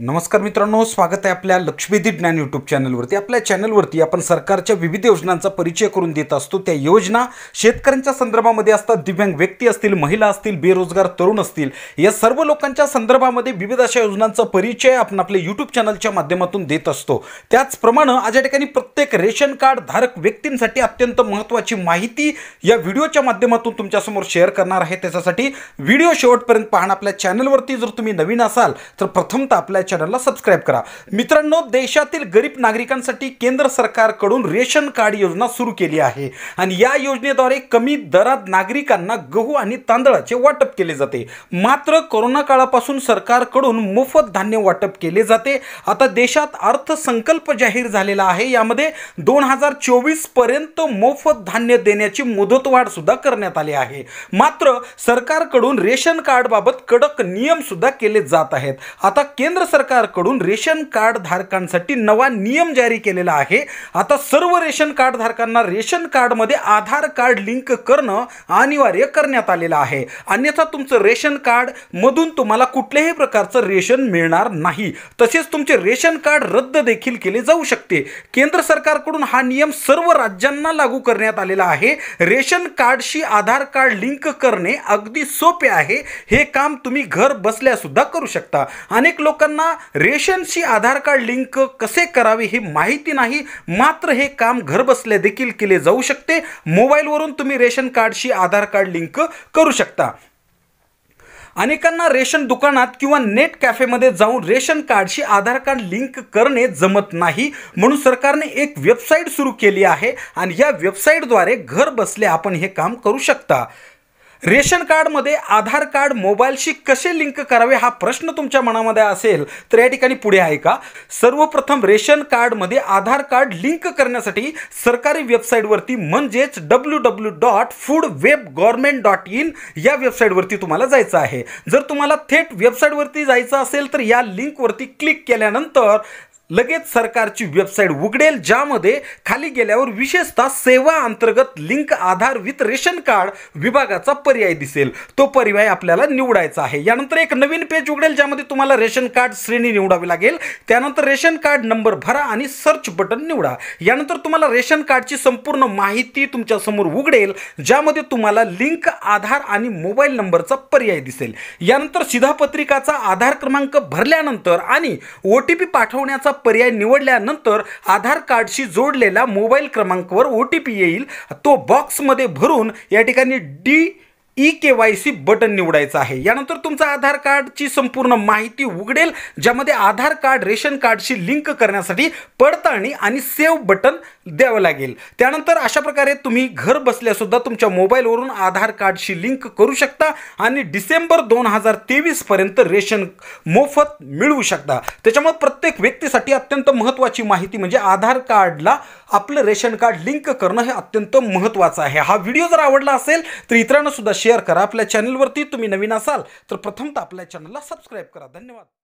नमस्कार मित्रांनो स्वागत आहे आपल्या लक्ष्मीदी ज्ञान यूट्यूब चॅनलवरती आपल्या चॅनलवरती आपण सरकारच्या विविध योजनांचा परिचय करून देत असतो त्या योजना शेतकऱ्यांच्या संदर्भामध्ये असतात दिव्यांग व्यक्ती असतील महिला असतील बेरोजगार तरुण असतील या सर्व लोकांच्या संदर्भामध्ये विविध अशा योजनांचा परिचय आपण आपल्या यूट्यूब चॅनलच्या माध्यमातून देत असतो त्याचप्रमाणे आज या ठिकाणी प्रत्येक रेशन कार्ड धारक व्यक्तींसाठी अत्यंत महत्त्वाची माहिती या व्हिडिओच्या माध्यमातून तुमच्यासमोर शेअर करणार आहे त्याच्यासाठी व्हिडिओ शेवटपर्यंत पाहणं आपल्या चॅनलवरती जर तुम्ही नवीन असाल तर प्रथमतः आपल्या चॅनलला सबस्क्राईब करा मित्रांनो देशातील गरीब नागरिकांसाठी केंद्र सरकारकडून रेशन कार्ड योजना सुरू केली आहे आणि या योजनेद्वारे कमी दरात नागरिकांना गहू आणि तांदळाचे वाटप केले जाते मात्र कोरोना काळापासून सरकारकडून मोफत धान्य वाटप केले जाते आता देशात अर्थसंकल्प जाहीर झालेला आहे यामध्ये दोन हजार चोवीस पर्यंत मोफत धान्य देण्याची मुदतवाढ सुद्धा करण्यात आली आहे मात्र सरकारकडून रेशन कार्ड बाबत कडक नियम सुद्धा केले जात आहेत आता केंद्र सरकारकडून रेशन कार्ड धारकांसाठी नवा नियम जारी केलेला आहे आता सर्व रेशन कार्ड धारकांना रेशन कार्डमध्ये आधार कार्ड लिंक करणं अनिवार्य करण्यात आलेलं आहे अन्यथा तुमचं रेशन कार्ड मधून तुम्हाला कुठल्याही प्रकारचं रेशन मिळणार नाही तसेच तुमचे रेशन कार्ड रद्द देखील केले जाऊ शकते केंद्र सरकारकडून हा नियम सर्व राज्यांना लागू करण्यात आलेला आहे रेशन कार्डशी आधार कार्ड लिंक करणे अगदी सोपे आहे हे काम तुम्ही घर बसल्या सुद्धा करू शकता अनेक लोकांना त्यांना रेशनशी आधार कार्ड लिंक कसे करावे हे माहिती नाही मात्र हे काम घरबसल्या देखील केले जाऊ शकते मोबाईलवरून तुम्ही रेशन कार्डशी आधार कार्ड लिंक करू शकता अनेकांना रेशन दुकानात किंवा नेट कॅफेमध्ये जाऊन रेशन कार्डशी आधार कार्ड लिंक करणे जमत नाही म्हणून सरकारने एक वेबसाईट सुरू केली आहे आणि या वेबसाईटद्वारे घर बसले आपण हे काम करू शकता रेशन कार्डमध्ये आधार कार्ड मोबाईलशी कसे लिंक करावे हा प्रश्न तुमच्या मनामध्ये असेल तर या ठिकाणी पुढे आहे का सर्वप्रथम रेशन कार्डमध्ये आधार कार्ड लिंक करण्यासाठी सरकारी वेबसाईटवरती म्हणजेच W W dot food web government dot in या वेबसाईटवरती तुम्हाला जायचं आहे जर तुम्हाला थेट वेबसाईटवरती जायचं असेल तर या लिंकवरती क्लिक केल्यानंतर लगेच सरकारची वेबसाईट उघडेल ज्यामध्ये खाली गेल्यावर विशेषतः सेवा अंतर्गत link Aadhaar with ration card विभागाचा पर्याय दिसेल तो पर्याय आपल्याला निवडायचा आहे यानंतर एक नवीन पेज उघडेल ज्यामध्ये तुम्हाला रेशन कार्ड श्रेणी निवडावी लागेल त्यानंतर रेशन कार्ड नंबर भरा आणि सर्च बटन निवडा यानंतर तुम्हाला रेशन कार्डची संपूर्ण माहिती तुमच्यासमोर उघडेल ज्यामध्ये तुम्हाला लिंक आधार आणि मोबाईल नंबरचा पर्याय दिसेल यानंतर सिधापत्रिकाचा आधार क्रमांक भरल्यानंतर आणि ओ टी पी पाठवण्याचा पर्याय निवडल्यानंतर आधार कार्डशी जोडलेला मोबाईल क्रमांकावर ओ टी पी येईल तो बॉक्समध्ये भरून या ठिकाणी D E K Y C button निवडायचं आहे यानंतर तुमचा आधार कार्डची संपूर्ण माहिती उघडेल ज्यामध्ये आधार कार्ड रेशन कार्डशी लिंक करण्यासाठी पडताळणी आणि सेव्ह बटन द्यावं लागेल त्यानंतर अशा प्रकारे तुम्ही घर बसल्यासुद्धा तुमच्या मोबाईलवरून आधार कार्डशी लिंक करू शकता आणि डिसेंबर दोन हजार तेवीसपर्यंत रेशन मोफत मिळवू शकता त्याच्यामुळे प्रत्येक व्यक्तीसाठी अत्यंत महत्त्वाची माहिती म्हणजे आधार कार्डला आपलं रेशन कार्ड लिंक करणं हे अत्यंत महत्त्वाचं आहे हा व्हिडिओ जर आवडला असेल तर सुद्धा शेअर करा आपल्या चॅनलवरती तुम्ही नवीन असाल तर प्रथमतः आपल्या चॅनलला सबस्क्राईब करा धन्यवाद